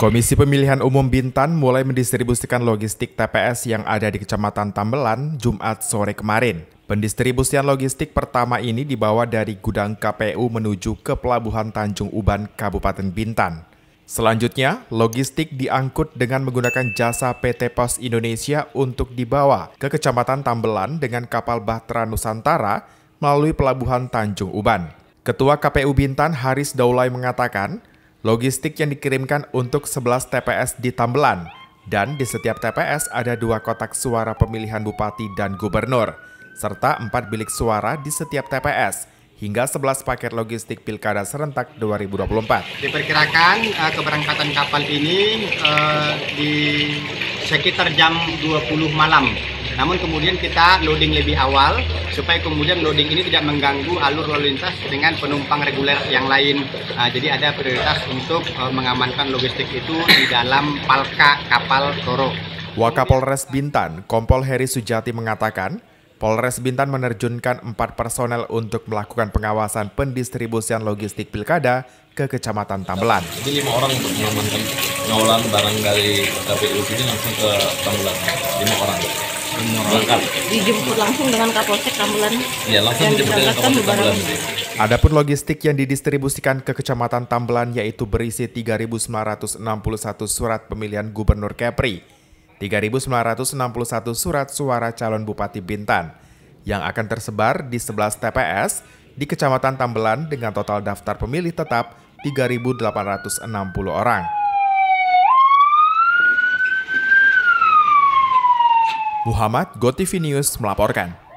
Komisi Pemilihan Umum Bintan mulai mendistribusikan logistik TPS yang ada di Kecamatan Tambelan Jumat sore kemarin. Pendistribusian logistik pertama ini dibawa dari gudang KPU menuju ke Pelabuhan Tanjung Uban, Kabupaten Bintan. Selanjutnya, logistik diangkut dengan menggunakan jasa PT Pos Indonesia untuk dibawa ke Kecamatan Tambelan dengan kapal Bahtera Nusantara melalui Pelabuhan Tanjung Uban. Ketua KPU Bintan Haris Daulay mengatakan, Logistik yang dikirimkan untuk 11 TPS di Tambelan, dan di setiap TPS ada dua kotak suara pemilihan bupati dan gubernur, serta empat bilik suara di setiap TPS, hingga 11 paket logistik pilkada serentak 2024. Diperkirakan uh, keberangkatan kapal ini uh, di sekitar jam 20 malam namun kemudian kita loading lebih awal supaya kemudian loading ini tidak mengganggu alur lalu lintas dengan penumpang reguler yang lain. Uh, jadi ada prioritas untuk uh, mengamankan logistik itu di dalam palka kapal Toro. Wakapolres Bintan, Kompol Heri Sujati mengatakan, Polres Bintan menerjunkan empat personel untuk melakukan pengawasan pendistribusian logistik pilkada ke Kecamatan Tambelan. Jadi lima orang untuk mengamankan pengawalan barang dari KPU ini langsung ke Tambelan, lima orang. Dijemput langsung dengan Kapolsek Tambelan Iya, langsung dijemput dengan Kapolsek Adapun logistik yang didistribusikan ke Kecamatan Tambelan yaitu berisi 3.961 surat pemilihan Gubernur Kepri, 3.961 surat suara calon Bupati Bintan, yang akan tersebar di 11 TPS di Kecamatan Tambelan dengan total daftar pemilih tetap 3.860 orang. Muhammad Gotivinius melaporkan.